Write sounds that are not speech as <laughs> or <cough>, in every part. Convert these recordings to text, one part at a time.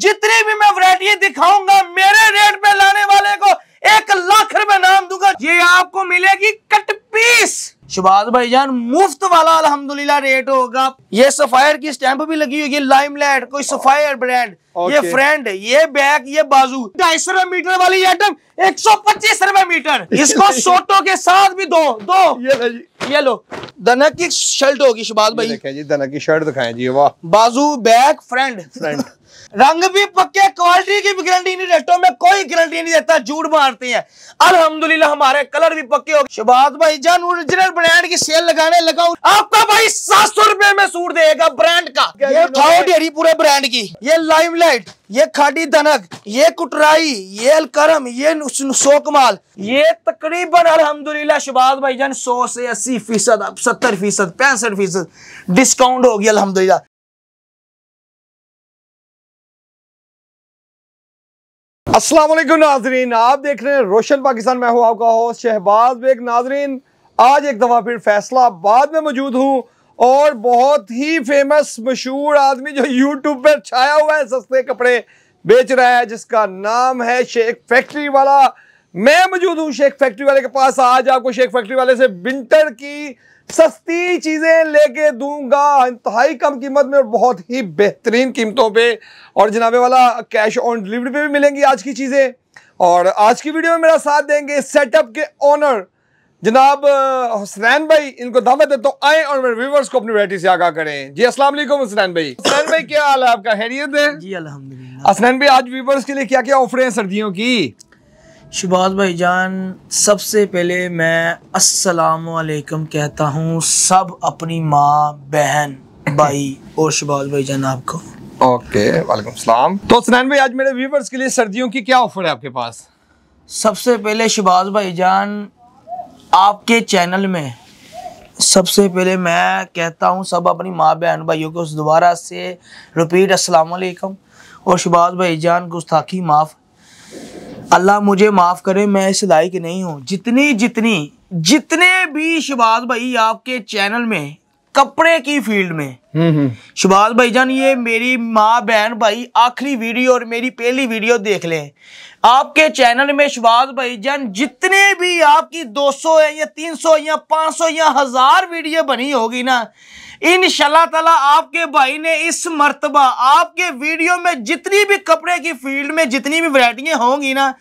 जितनी भी मैं वरायटी दिखाऊंगा मेरे रेट पे लाने वाले को एक लाख रुपए नाम दूंगा ये आपको मिलेगी कट पीस भाई भाईजान मुफ्त वाला अलहमदुल्ला रेट होगा ये सफायर की स्टैंप भी लगी हुई लाइम लाइट कोई सफायर ब्रांड ये फ्रेंड ये बैग ये बाजू ढाई सौ रुपए मीटर वाली आइटम एक सौ पच्चीस रुपए मीटर इसको <laughs> सोटो के साथ भी दो दो ये, ये लो दनक की शर्ट होगी शुबाज भाई जी दनक की शर्ट दिखाएं जी वाह बाजू बैग फ्रेंड फ्रेंड रंग भी पक्के क्वालिटी की भी गारंटी नहीं रेटो में कोई गारंटी नहीं देता झूठ मारते हैं अल्हम्दुलिल्लाह हमारे कलर भी पक्के हो शुभाष भाई जान ओरिजिनल ब्रांड की सेल लगाने लगा आपका भाई सात सौ रुपए में सूट देगा ब्रांड का ये पूरे ब्रांड की ये लाइव आउटलेट ये खाडी धनक ये कुटराई ये अलकरम ये शोकमाल ये तकरीबन अल्हम्दुलिल्लाह शुबाज जान सौ से अस्सी फीसद सत्तर फीसद पैंसठ फीसद डिस्काउंट होगी अलहमदुल्ला असलम नाजरीन आप देख रहे हैं रोशन पाकिस्तान मैं हूँ आपका होस्ट शहबाज बेग नाजरीन आज एक दफ़ा फिर फैसला बाद में मौजूद हूँ और बहुत ही फेमस मशहूर आदमी जो यूट्यूब पर छाया हुआ है सस्ते कपड़े बेच रहा है जिसका नाम है शेख फैक्ट्री वाला मैं मौजूद हूँ शेख फैक्ट्री वाले के पास आज आपको शेख फैक्ट्री वाले से विंटर की सस्ती चीज़ें लेके दूंगा इंतहाई कम कीमत में और बहुत ही बेहतरीन कीमतों पे और जनाबे वाला कैश ऑन डिलीवरी पे भी मिलेंगी आज की चीज़ें और आज की वीडियो में मेरा साथ देंगे सेटअप के ऑनर जनाब हुसैन भाई इनको दावत है तो आए और मेरे व्यूवर्स को अपनी वैरायटी से आगा करें जी अस्सलाम वालेकुम हुसैन भाई हुसैन भाई क्या हाल है आपका खैरियत है जी अल्हम्दुलिल्लाह हुसनैन भाई आज व्यूवर्स के लिए क्या क्या ऑफर हैं सर्दियों की शबाज भाई जान सबसे पहले मैं अस्सलाम वालेकुम कहता हूँ सब अपनी माँ बहन भाई और शबाज भाई जान आपको ओके वालेकुम सलाम तो हुसनैन भाई आज मेरे व्यूवर्स के लिए सर्दियों की क्या ऑफर है आपके पास सबसे पहले शबाज भाई जान आपके चैनल में सबसे पहले मैं कहता हूँ सब अपनी माँ बहन भाइयों को दोबारा से रिपीट अस्सलाम वालेकुम और शबाज भाई जान गुस्ताखी माफ़ अल्लाह मुझे माफ़ करे मैं इस लायक नहीं हूँ जितनी जितनी जितने भी शबाज भाई आपके चैनल में कपड़े की फील्ड में हम्म, हम्म। सुभाष भाईजान ये मेरी माँ बहन भाई आखिरी वीडियो और मेरी पहली वीडियो देख लें आपके चैनल में सुभाष भाईजान जितने भी आपकी 200 है या 300 या 500 या हजार वीडियो बनी होगी ना इन तला आपके भाई ने इस मरतबा आपके वीडियो में जितनी भी कपड़े की फील्ड में जितनी भी वरायटियाँ होंगी ना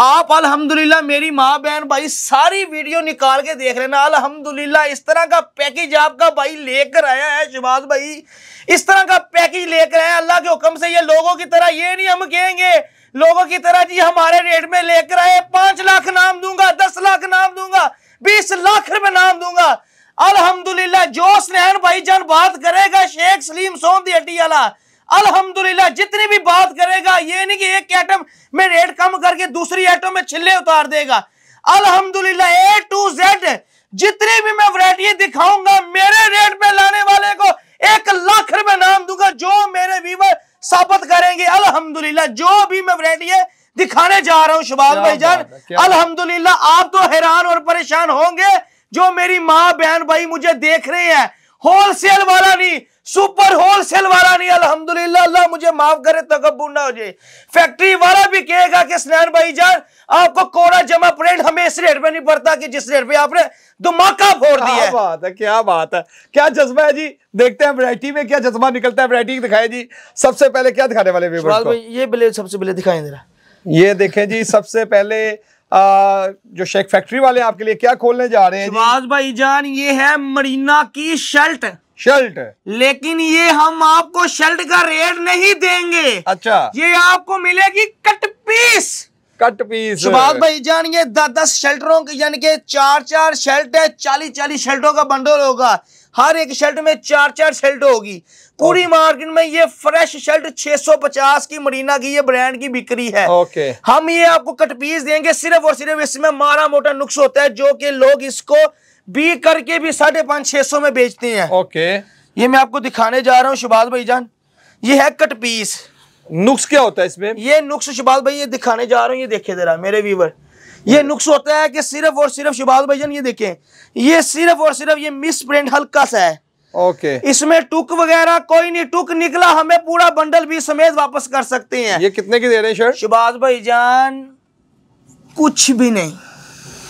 आप अल्हम्दुलिल्लाह मेरी माँ बहन भाई सारी वीडियो निकाल के देख रहे ना अल्हम्दुलिल्लाह इस तरह का पैकेज आपका भाई लेकर आया है शहबाज भाई इस तरह का पैकेज लेकर आया अल्लाह के हुक्म से ये लोगों की तरह ये नहीं हम कहेंगे लोगों की तरह जी हमारे रेट में लेकर आए पांच लाख नाम दूंगा दस लाख नाम दूंगा बीस लाख रुपए नाम दूंगा अलहमदुल्ला जो स्नैन भाई जान बात करेगा शेख सलीम सोन वाला अल्हम्दुलिल्लाह जितनी भी बात करेगा ये नहीं कि एक एटम में रेट कम करके दूसरी एटम में छिले उतार देगा अल्हम्दुलिल्लाह ए टू जेड जितनी भी मैं वरायटी दिखाऊंगा मेरे रेट पे लाने वाले को एक लाख रुपए नाम दूंगा जो मेरे व्यूवर साबित करेंगे अलहमदुल्ला जो भी मैं वरायटी दिखाने जा रहा हूँ शुभाल भाई जान अलहमदुल्ला आप तो हैरान और परेशान होंगे जो मेरी माँ बहन भाई मुझे देख रहे हैं होलसेल वाला नहीं सुपर होलसेल वाला नहीं अल्हम्दुलिल्लाह अल्लाह मुझे माफ करे तकबर ना हो जाए फैक्ट्री वाला भी कहेगा कि स्नैन भाई जान आपको कोड़ा जमा प्रिंट हमें इस रेट पे नहीं पड़ता कि जिस रेट पे आपने दुमाका फोड़ दिया क्या बात है क्या बात है क्या जज्बा है जी देखते हैं वैरायटी में क्या जज्बा निकलता है वैरायटी दिखाए जी सबसे पहले क्या दिखाने वाले ये बिले सबसे पहले दिखाए जरा ये देखें जी सबसे पहले आ, जो शेख फैक्ट्री वाले आपके लिए क्या खोलने जा रहे हैं भाई जान ये है मरीना की शर्ट शर्ट लेकिन ये हम आपको शर्ट का रेट नहीं देंगे अच्छा ये आपको मिलेगी कट पीस कट पीस भाई जान ये दस दस शर्टरों के यानी के चार चार शर्ट है चालीस चालीस शर्टों का बंडल होगा हर एक शर्ट में चार चार शर्ट होगी पूरी मार्केट में ये फ्रेश शर्ट 650 की मरीना की ये ब्रांड की बिक्री है ओके हम ये आपको कट पीस देंगे सिर्फ और सिर्फ इसमें मारा मोटा नुक्स होता है जो कि लोग इसको बी करके भी साढ़े पांच छह सौ में बेचते हैं ओके ये मैं आपको दिखाने जा रहा हूँ शुभाष जान ये है कट पीस नुक्स क्या होता है इसमें ये नुक्स शुभाष भाई ये दिखाने जा रहा हूँ ये देखे जरा मेरे व्यूवर ये नुक्स होता है कि सिर्फ और सिर्फ शुभाल भाईजान ये देखें ये सिर्फ और सिर्फ ये मिस प्रिंट हल्का सा है ओके okay. इसमें टुक वगैरह कोई नहीं टुक निकला हमें पूरा बंडल भी समेत वापस कर सकते हैं ये कितने की दे रहे हैं शुभाष भाई भाईजान कुछ भी नहीं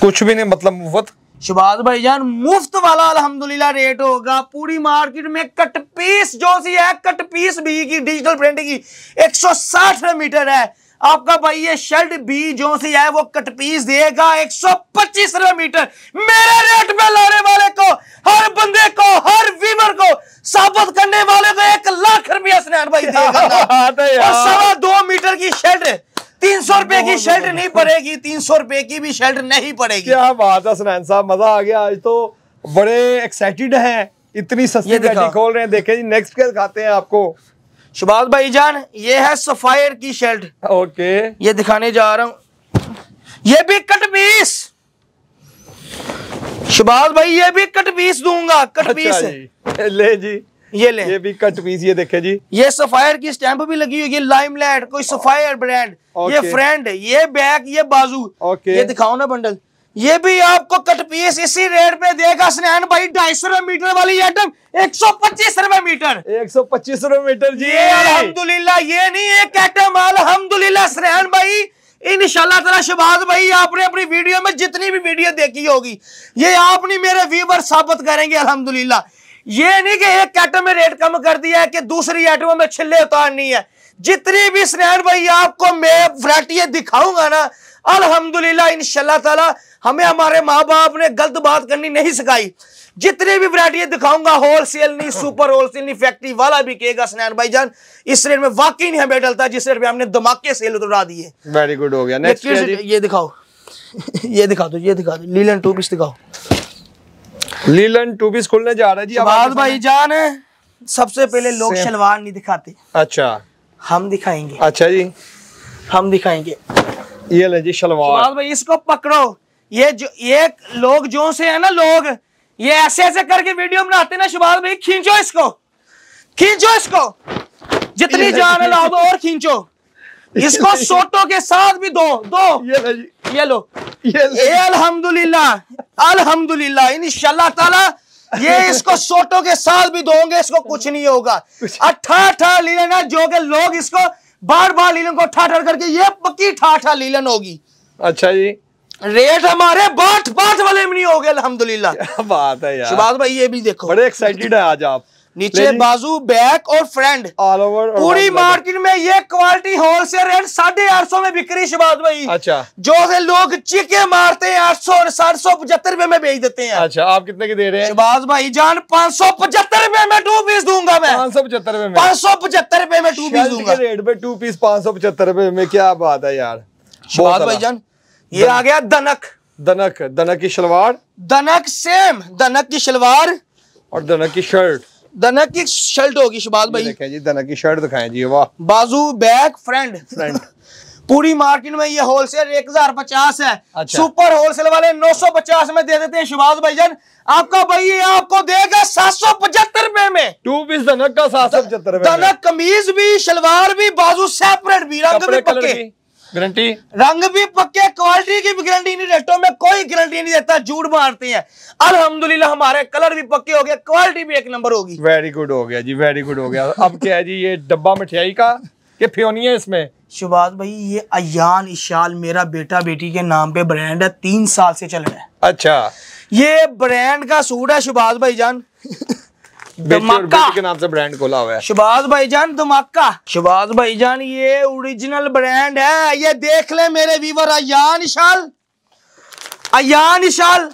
कुछ भी नहीं मतलब मुफ्त शुभाष भाईजान मुफ्त वाला अल्हम्दुलिल्लाह रेट होगा पूरी मार्केट में कट पीस जो सी है कट पीस भी की डिजिटल प्रिंट की एक 160 मीटर है आपका भाई ये शर्ट बी जो से है वो कट पीस देगा 125 सौ पच्चीस रुपए मीटर मेरे रेट में लाने वाले को हर बंदे को हर वीवर को साबित करने वाले को एक लाख रुपया स्नैन भाई देगा और सवा दो मीटर की शर्ट तीन सौ रुपए की शर्ट नहीं पड़ेगी तीन सौ रुपए की भी शर्ट नहीं पड़ेगी क्या बात है स्नैन साहब मजा आ गया आज तो बड़े एक्साइटेड है इतनी सस्ती खोल रहे हैं देखें जी नेक्स्ट क्या दिखाते हैं आपको शुभाष जान ये है सफायर की शर्ट ओके ये दिखाने जा रहा हूं ये भी कट पीस शुभाष भाई ये भी कट पीस दूंगा कट अच्छा पीस ले जी ये ले ये भी कट पीस ये देखे जी ये सफायर की स्टैंप भी लगी हुई है लैंड कोई सफायर ब्रांड ये फ्रेंड ये बैग ये बाजू ये दिखाओ ना बंडल ये भी आपको कट पीस इसी रेट पे देगा स्नैन भाई ढाई सौ रुपए मीटर वाली आइटम एक सौ पच्चीस रुपए मीटर एक सौ पच्चीस रुपए मीटर जी अलहमदुल्ला ये नहीं एक आइटम अलहमदुल्ला स्नैन भाई इनशाला शबाज भाई आपने अपनी वीडियो में जितनी भी वीडियो देखी होगी ये आप नहीं मेरे व्यूवर साबित करेंगे अलहमदुल्ला ये नहीं कि एक आइटम में रेट कम कर दिया है कि दूसरी आइटमों में छिले उतारनी है जितनी भी स्नैन भाई आपको मैं वरायटियाँ दिखाऊंगा ना अलहमदुल्ला इनशाला तला हमें हमारे माँ बाप ने गलत बात करनी नहीं सिखाई जितने भी वरायटियाँ दिखाऊंगा होलसेल नहीं सुपर होलसेल नहीं फैक्ट्री वाला भी कहेगा स्नैन भाई जान इस रेट में वाकई नहीं हमें डलता जिस रेट में हमने धमाके सेल उतरा दिए वेरी गुड हो गया ये दिखाओ <laughs> ये दिखा दो ये दिखा दो लीलन टू पीस दिखाओ लीलन टू पीस खुलने जा रहा है जी भाई जान है सबसे पहले लोग शलवार नहीं दिखाते अच्छा हम दिखाएंगे अच्छा जी हम दिखाएंगे ये ले जी शलवार भाई इसको पकड़ो ये जो ये लोग जो से है ना लोग ये ऐसे ऐसे करके वीडियो बनाते ना शुभाल भाई खींचो इसको खींचो इसको जितनी जान ला दो और खींचो <laughs> इसको सोटो के साथ भी दो दो ये, ये लो ये, अल्हम्दुलिल्लाह अल्हम्दुलिल्लाह इंशाल्लाह ताला ये <laughs> इसको सोटो के साथ भी दोगे इसको कुछ नहीं होगा अठा अठा लेना जो के लोग इसको बार बार लीलन को ठाठर करके ये पक्की ठा ठा लीलन होगी अच्छा जी रेट हमारे बाट बाट वाले में नहीं हो गए अलहमदुल्ला बात है यार भाई ये भी देखो बड़े एक्साइटेड है आज आप नीचे बाजू बैक और फ्रंट ऑल ओवर पूरी मार्केट में ये क्वालिटी होलसेल रेट साढ़े आठ सौ में बिक्री शबाज भाई अच्छा जो से लोग चीके मारते हैं आठ सौ सात सौ पचहत्तर रुपए में बेच देते हैं अच्छा आप कितने की दे रहे हैं शबाज भाई जान पाँच सौ पचहत्तर रुपए में टू पीस दूंगा मैं पाँच सौ पचहत्तर रुपए पाँच सौ पचहत्तर रुपए में टू पीस दूंगा रेट पे टू पीस पाँच सौ पचहत्तर रुपए में क्या बात है यार शबाज भाई जान ये आ गया दनक दनक दनक की शलवार दनक सेम दनक की शलवार और दनक की शर्ट दना की शर्ट होगी शबाज भाई देखें जी दना की शर्ट दिखाए जी वाह बाजू बैक फ्रंट फ्रंट पूरी मार्केट में ये होलसेल एक हजार पचास है अच्छा। सुपर होलसेल वाले नौ सौ पचास में दे देते हैं भाई जन आपका भाई ये आपको देगा सात सौ पचहत्तर रुपए में टू पीस दनक का सात सौ पचहत्तर दनक कमीज भी शलवार भी बाजू सेपरेट भी रंग भी पक्के गारंटी रंग भी पक्के क्वालिटी की भी गारंटी नहीं रेटों में कोई गारंटी नहीं देता झूठ मारते हैं अल्हम्दुलिल्लाह हमारे कलर भी पक्के हो गए क्वालिटी भी एक नंबर होगी वेरी गुड हो गया जी वेरी गुड हो गया अब क्या है जी ये डब्बा मिठाई का ये फ्योनी है इसमें शुभाष भाई ये अयान इशाल मेरा बेटा बेटी के नाम पे ब्रांड है तीन साल से चल रहा है अच्छा ये ब्रांड का सूट है शुबाज भाई जान धमाका के नाम से ब्रांड खोला हुआ है शुभाष भाईजान धमाका शुभाष भाईजान ये ओरिजिनल ब्रांड है ये देख ले मेरे वीवर अया निशाल अया निशाल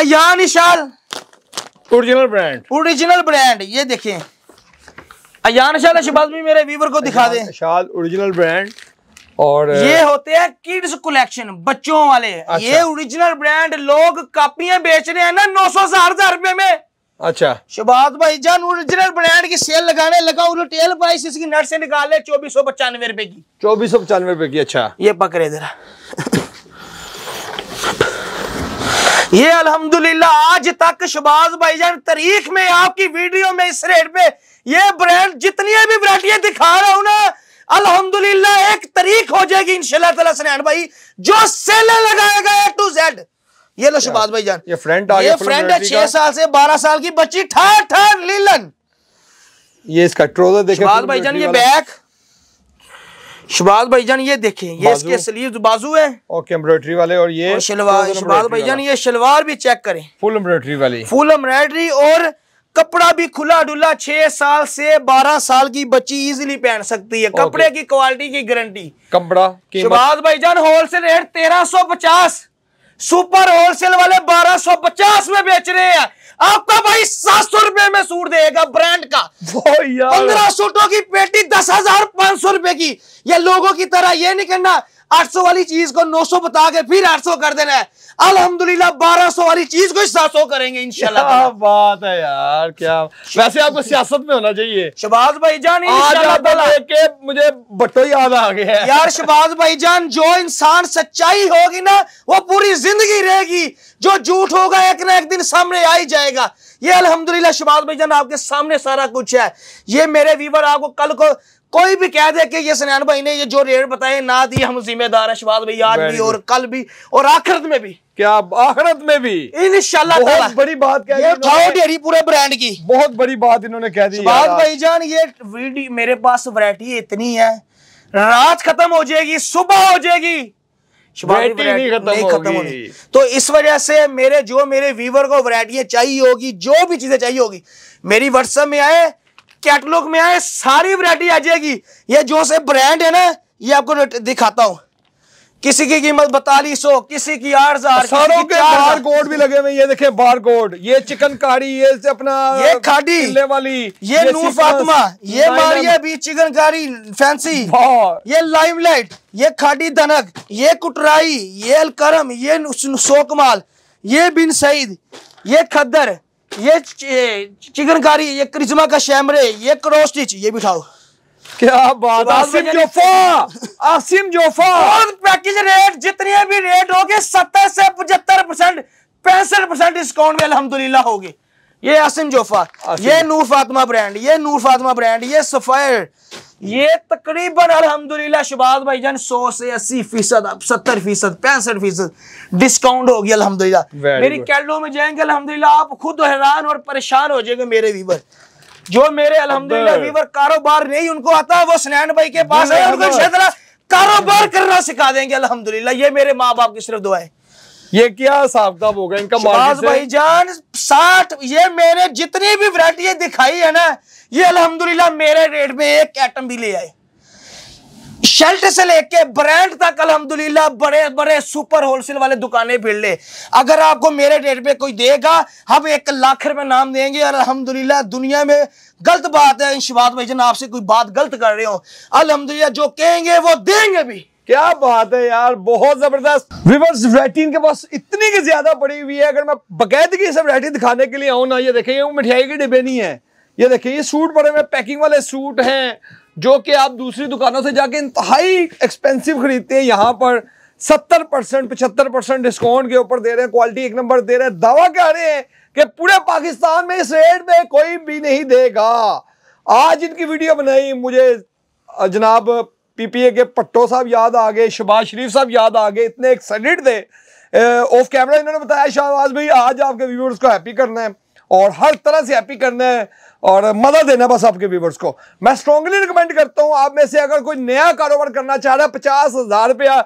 अया निशाल ओरिजिनल ब्रांड ओरिजिनल ब्रांड ये देखें अयान शाल शबाज भी मेरे वीवर को दिखा दें शाल ओरिजिनल ब्रांड और ये होते हैं किड्स कलेक्शन बच्चों वाले अच्छा। ये ओरिजिनल ब्रांड लोग कापियां बेच रहे हैं ना नौ सौ हजार रुपए में अच्छा शबात भाई जान ओरिजिनल ब्रांड की सेल लगाने लगा रिटेल प्राइस इसकी नट से निकाल ले चौबीस सौ पचानवे रुपए की चौबीस सौ पचानवे रुपए की अच्छा ये पकड़े जरा ये अल्हम्दुलिल्लाह आज तक भाई जान तारीख में आपकी वीडियो में इस रेट पे ये ब्रांड जितनी भी वरायटियां दिखा रहा हूं ना अल्हम्दुलिल्लाह एक तारीख हो जाएगी इंशाल्लाह भाई जो सेल लगाएगा ए टू जेड ये लो शुभाष भाई जान ये फ्रेंड ये फ्रेंड है छह साल से बारह साल की बच्ची ठार ठार लीलन ये इसका ट्रोजर देखें शुबाज भाई जान ये बैक शुबाज भाई जान ये देखे ये इसके स्लीव तो बाजू है ओके एम्ब्रॉयडरी वाले और ये शलवार शुबाज भाई जान ये शलवार भी चेक करें फुल एम्ब्रॉयडरी वाली फुल एम्ब्रॉयडरी और कपड़ा भी खुला डुला छह साल से बारह साल की बच्ची इजीली पहन सकती है कपड़े की क्वालिटी की गारंटी कपड़ा शुबाज भाई जान होलसेल रेट तेरह सौ पचास सुपर होलसेल वाले 1250 में बेच रहे हैं आपका भाई सात सौ रुपए में सूट देगा ब्रांड का पंद्रह सूटों की पेटी दस हजार पांच सौ रुपए की ये लोगों की तरह ये नहीं करना 800 वाली चीज को 900 बता के फिर 800 कर देना है अल्हम्दुलिल्लाह 1200 वाली चीज को सात सौ करेंगे इंशाल्लाह क्या बात है यार क्या वैसे आपको सियासत में होना चाहिए शबाज भाई जान के मुझे बट्टो याद आ गया यार शबाज भाई जान जो इंसान सच्चाई होगी ना वो पूरी जिंदगी रहेगी जो झूठ होगा एक ना एक दिन सामने आ ही जाएगा ये अलहमदुल्ला शबाज भाई जान आपके सामने सारा कुछ है ये मेरे वीवर आपको कल को कोई भी कह दे कि ये सनैन भाई ने ये जो रेट बताए ना दी हम जिम्मेदार है शबाद भाई आज भी और कल भी और आखिरत में भी क्या आखिरत में भी इनशाला बड़ी बात कह दी डेयरी पूरे ब्रांड की बहुत बड़ी बात इन्होंने कह दी शबाद भाई जान ये मेरे पास वरायटी इतनी है रात खत्म हो जाएगी सुबह हो जाएगी नहीं खत्म होगी होगी तो इस वजह से मेरे जो मेरे वीवर को वैरायटियां चाहिए होगी जो भी चीजें चाहिए होगी मेरी व्हाट्सएप में आए कैटलॉग में आए सारी वरायटी आ जाएगी ये जो से ब्रांड है ना ये आपको दिखाता हूँ किसी की कीमत बतालीस सौ किसी की आठ हजार सारों के बार कोड भी लगे हुए ये देखे बार कोड ये चिकनकारी ये अपना ये खाडी वाली ये, ये नूर फातमा ये मारिया भी चिकनकारी फैंसी ये लाइमलाइट ये खाडी धनक ये कुटराई ये अलकरम ये शोकमाल ये बिन सईद ये खद्दर ये चिकनकारी ये करिश्मा का शैमरे ये क्रॉस स्टिच ये बिठाओ क्या बात आसिम जोफा आसिम जोफा और पैकेज रेट जितने भी रेट होगे सत्तर से पचहत्तर परसेंट पैंसठ परसेंट डिस्काउंट में अलहमदुल्ला होगी ये आसिम जोफा ये नूर फातिमा ब्रांड ये नूर फातिमा ब्रांड ये सफायर ये तकरीबन अल्हम्दुलिल्लाह भाई जान सौ से अस्सी फीसद सत्तर फीसद पैंसठ फीसद डिस्काउंट होगी अल्हम्दुलिल्लाह मेरी कैलो में जाएंगे अल्हम्दुलिल्लाह आप खुद हैरान और परेशान हो जाएंगे मेरे वीवर जो मेरे अल्हम्दुलिल्लाह वीवर कारोबार नहीं उनको आता वो स्नैन भाई के पास है उनको कारोबार करना सिखा देंगे अल्हम्दुलिल्लाह ये मेरे माँ बाप की सिर्फ दुआ है ये क्या हिसाब किताब गया इनका मार्केट भाई जान साठ ये मेरे जितनी भी वरायटी दिखाई है ना ये अलहमदुल्ला मेरे रेट में एक आइटम भी ले आए शर्ट से लेके ब्रांड तक अलहमदुल्ला बड़े बड़े सुपर होलसेल वाले दुकानें भीड़ ले अगर आपको मेरे रेट पे कोई देगा हम एक लाख रुपए नाम देंगे और अलहमदुल्ला दुनिया में गलत बात है इन शिवाद भाई जन आपसे कोई बात गलत कर रहे हो अलहमदुल्ला जो कहेंगे वो देंगे भी क्या बात है यार बहुत जबरदस्त विवर्स रेटिन के पास इतनी की ज्यादा पड़ी हुई है अगर मैं की सब रेटिन दिखाने के लिए आऊँ ना ये देखे ये मिठाई के डिब्बे नहीं है ये देखिए ये सूट बड़े हुए पैकिंग वाले सूट हैं जो कि आप दूसरी दुकानों से जाके इंतहाई एक्सपेंसिव खरीदते हैं यहाँ पर सत्तर परसेंट पचहत्तर परसेंट डिस्काउंट के ऊपर दे रहे हैं क्वालिटी एक नंबर दे रहे हैं दावा कह रहे हैं कि पूरे पाकिस्तान में इस रेट में कोई भी नहीं देगा आज इनकी वीडियो बनाई मुझे जनाब पीपीए के पट्टो साहब याद आ गए शबाज शरीफ साहब याद आ गए इतने एक्साइटेड थे ऑफ कैमरा इन्होंने बताया शाहबाज भाई आज आपके व्यूवर्स को हैप्पी करना है और हर तरह से हैप्पी करना है और मजा देना बस आपके व्यूवर्स को मैं स्ट्रॉन्गली रिकमेंड करता हूं आप में से अगर कोई नया कारोबार करना चाह रहा है पचास हजार रुपया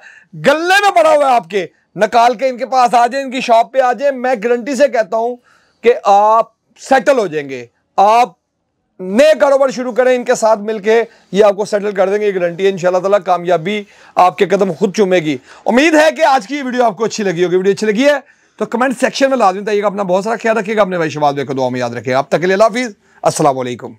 गले में पड़ा हुआ है आपके निकाल के इनके पास आ जाए इनकी शॉप पे आ जाए मैं गारंटी से कहता हूं कि आप सेटल हो जाएंगे आप नए कारोबार शुरू करें इनके साथ मिलके ये आपको सेटल कर देंगे गारंटी इंशाल्लाह ताला कामयाबी आपके कदम खुद चुमेगी उम्मीद है कि आज की वीडियो आपको अच्छी लगी होगी वीडियो अच्छी लगी है तो कमेंट सेक्शन में लाजमी बताइएगा अपना बहुत सारा ख्याल रखिएगा अपने भाई शबाद को दुआ में याद रखिएगा अब तक के लिए हाफिज़ असल